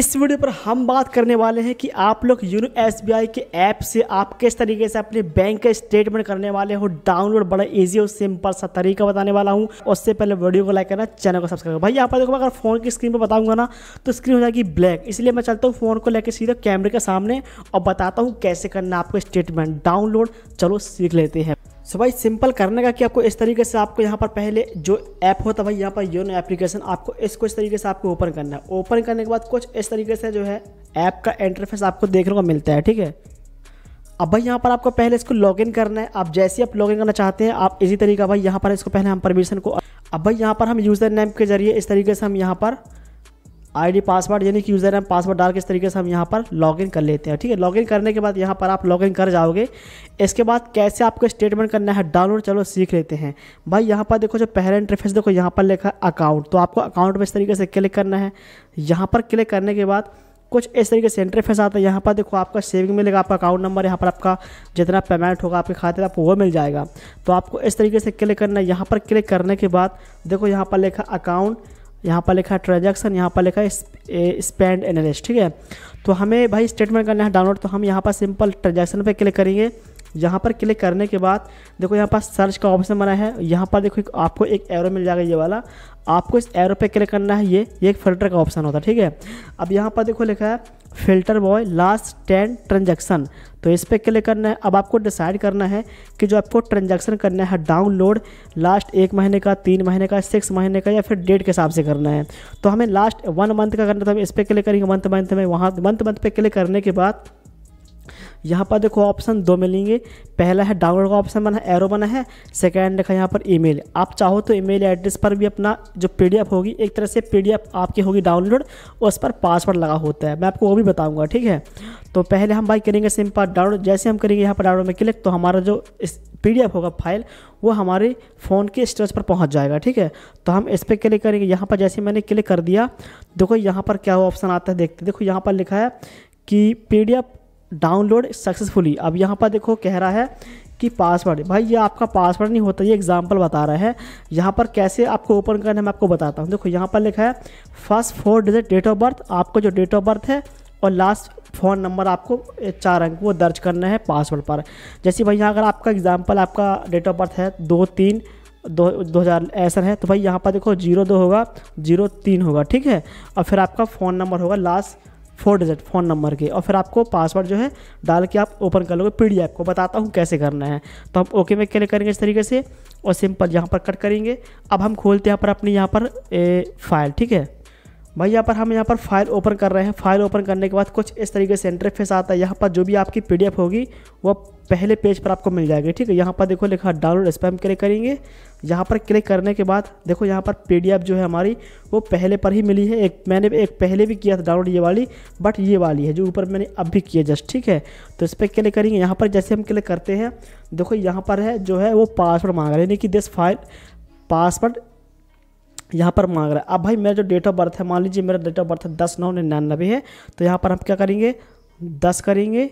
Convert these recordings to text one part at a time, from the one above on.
इस वीडियो पर हम बात करने वाले हैं कि आप लोग यूनो एस के ऐप से आप किस तरीके से अपने बैंक का स्टेटमेंट करने वाले हो डाउनलोड बड़ा इजी और सिंपल सा तरीका बताने वाला हूँ उससे पहले वीडियो को लाइक करना चैनल को सब्सक्राइब भाई यहाँ पर देखो अगर फोन की स्क्रीन पर बताऊंगा ना तो स्क्रीन हो जाएगी ब्लैक इसलिए मैं चलता हूँ फोन को लेकर सीधा कैमरे के सामने और बताता हूँ कैसे करना आपको स्टेटमेंट डाउनलोड चलो सीख लेते हैं सो भाई सिंपल करने का कि आपको इस तरीके से आपको यहाँ पर पहले जो ऐप होता है भाई यहाँ पर योनो एप्लीकेशन आपको इसको इस तरीके से आपको ओपन करना है ओपन करने के बाद कुछ इस तरीके से जो है ऐप का इंटरफेस आपको देखने को मिलता है ठीक है अब भाई यहाँ पर आपको पहले इसको लॉगिन करना है आप जैसे ही आप लॉगिन करना चाहते हैं आप इसी तरीका भाई यहाँ पर इसको पहले हम परमिशन को अब भाई यहाँ पर हम यूज़र नेम के जरिए इस तरीके से हम यहाँ पर आईडी पासवर्ड यानी कि यूज़र नेम पासवर्ड डाल के इस तरीके से हम यहाँ पर लॉगिन कर लेते हैं ठीक है लॉगिन करने के बाद यहाँ पर आप लॉगिन कर जाओगे इसके बाद कैसे आपको स्टेटमेंट करना है डाउनलोड चलो सीख लेते हैं भाई यहाँ पर देखो जो पहला इंटरफेस देखो यहाँ पर लिखा अकाउंट तो आपको अकाउंट में इस तरीके से क्लिक करना है यहाँ पर क्लिक करने के बाद कुछ इस तरीके से इंटरफेस आता है यहाँ पर देखो आपका सेविंग मिलेगा आपका अकाउंट नंबर यहाँ पर आपका जितना पेमेंट होगा आपके खाते आपको वो मिल जाएगा तो आपको इस तरीके से क्लिक करना है यहाँ पर क्लिक करने के बाद देखो यहाँ पर लिखा अकाउंट यहाँ पर लिखा है ट्रांजेक्शन यहाँ पर लिखा है स्पेंड एनालिस्ट ठीक है तो हमें भाई स्टेटमेंट करना है डाउनलोड तो हम यहाँ पर सिंपल ट्रांजेक्शन पर क्लिक करेंगे यहाँ पर क्लिक करने के बाद देखो यहाँ पर सर्च का ऑप्शन बना है यहाँ पर देखो आपको एक एरो मिल जाएगा ये वाला आपको इस एरो पे क्लिक करना है ये ये एक फ़िल्टर का ऑप्शन होता है ठीक है अब यहाँ पर देखो लिखा है filter by last ten transaction तो इस पर क्लिक करना है अब आपको डिसाइड करना है कि जो आपको ट्रांजेक्शन करना है डाउनलोड लास्ट एक महीने का तीन महीने का सिक्स महीने का या फिर डेट के हिसाब से करना है तो हमें लास्ट वन मंथ का करना था तो हम इस पर क्लिक करेंगे मंथ मंथ में वहाँ मंथ मंथ पे क्लिक करने के बाद यहाँ पर देखो ऑप्शन दो मिलेंगे पहला है डाउनलोड का ऑप्शन बना है एरो बना है सेकेंड देखा यहाँ पर ईमेल आप चाहो तो ईमेल एड्रेस पर भी अपना जो पीडीएफ होगी एक तरह से पीडीएफ आपकी होगी डाउनलोड उस पर पासवर्ड लगा होता है मैं आपको वो भी बताऊँगा ठीक है तो पहले हम भाई करेंगे सिम पर डाउनलोड जैसे हम करेंगे यहाँ पर डाउनलोड में क्लिक तो हमारा जो पी होगा फाइल वो हमारे फ़ोन के स्टोरेज पर पहुँच जाएगा ठीक है तो हम इस पर क्लिक करेंगे यहाँ पर जैसे मैंने क्लिक कर दिया देखो यहाँ पर क्या ऑप्शन आता है देखते देखो यहाँ पर लिखा है कि पी डाउनलोड सक्सेसफुली अब यहाँ पर देखो कह रहा है कि पासवर्ड भाई ये आपका पासवर्ड नहीं होता ये एग्जाम्पल बता रहा है यहाँ पर कैसे आपको ओपन करना है मैं आपको बताता हूँ देखो यहाँ पर लिखा है first four digit date of birth आपको जो डेट ऑफ बर्थ है और लास्ट फ़ोन नंबर आपको चार अंक वो दर्ज करना है पासवर्ड पर जैसे भाई यहाँ अगर आपका एग्जाम्पल आपका डेट ऑफ बर्थ है दो तीन दो दो हज़ार ऐसा है तो भाई यहाँ पर देखो जीरो दो होगा जीरो तीन होगा ठीक है और फिर आपका फ़ोन नंबर होगा last four digit phone number के और फिर आपको पासवर्ड जो है डाल के आप ओपन कर लोगे पी को बताता हूँ कैसे करना है तो हम ओके में क्लिक करेंगे इस तरीके से और सिंपल यहाँ पर कट करेंगे अब हम खोलते हैं यहाँ पर अपनी यहाँ पर ए, फाइल ठीक है भाई यहाँ पर हम यहाँ पर फाइल ओपन कर रहे हैं फाइल ओपन करने के बाद कुछ इस तरीके से इंटरफेस आता है यहाँ पर जो भी आपकी पीडीएफ होगी वो पहले पेज पर आपको मिल जाएगी ठीक है यहाँ पर देखो लिखा डाउनलोड स्पैम क्लिक करेंगे यहाँ पर क्लिक करने के बाद देखो यहाँ पर पीडीएफ जो है हमारी वो पहले पर ही मिली है एक मैंने एक पहले भी किया था डाउनलोड ये वाली बट ये वाली है जो ऊपर मैंने अब भी किया जस्ट ठीक है तो इस पर क्लिक करेंगे यहाँ पर जैसे हम क्लिक करते हैं देखो यहाँ पर है जो है वो पासवर्ड मांग रहे हैं यानी कि दिस फाइल पासवर्ड यहाँ पर मांग रहा है अब भाई मेरा जो डेट ऑफ बर्थ है मान लीजिए मेरा डेट ऑफ बर्थ है दस नौ निन्यानबे है तो यहाँ पर हम क्या करेंगे दस करेंगे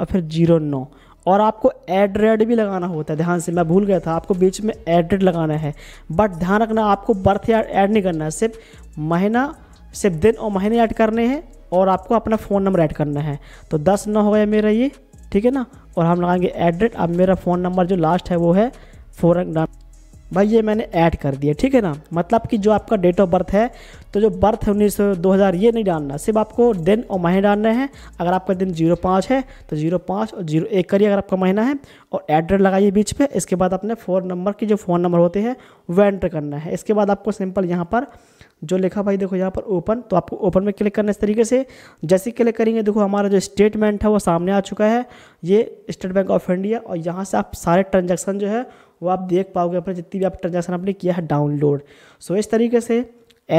और फिर जीरो नौ और आपको एड रेड भी लगाना होता है ध्यान से मैं भूल गया था आपको बीच में एड रेड लगाना है बट ध्यान रखना आपको बर्थ याड ऐड नहीं करना है सिर्फ महीना सिर्फ दिन और महीने ऐड करने हैं और आपको अपना फ़ोन नंबर ऐड करना है तो दस नौ हो गया मेरा ये ठीक है ना और हम लगाएंगे एड रेड अब मेरा फ़ोन नंबर जो लास्ट है वो है फोर भाई ये मैंने ऐड कर दिया ठीक है ना मतलब कि जो आपका डेट ऑफ बर्थ है तो जो बर्थ है उन्नीस दो हज़ार ये नहीं डालना सिर्फ आपको दिन और महीने डालना है अगर आपका दिन जीरो पाँच है तो जीरो पाँच और जीरो एक करिए अगर आपका महीना है और एड्रेस लगाइए बीच पे इसके बाद आपने फ़ोन नंबर की जो फ़ोन नंबर होते हैं वह एंटर करना है इसके बाद आपको सिंपल यहाँ पर जो लिखा भाई देखो यहाँ पर ओपन तो आपको ओपन में क्लिक करना इस तरीके से जैसे क्लिक करेंगे देखो हमारा जो स्टेटमेंट है वो सामने आ चुका है ये स्टेट बैंक ऑफ इंडिया और यहाँ से आप सारे ट्रांजेक्शन जो है वो आप देख पाओगे अपने जितनी भी आप ट्रांजेक्शन आपने किया है डाउनलोड सो इस तरीके से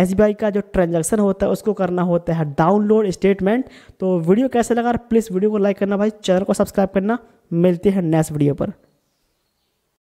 एस का जो ट्रांजेक्शन होता है उसको करना होता है डाउनलोड स्टेटमेंट तो वीडियो कैसे लगा प्लीज़ वीडियो को लाइक करना भाई चैनल को सब्सक्राइब करना मिलते हैं नेक्स्ट वीडियो पर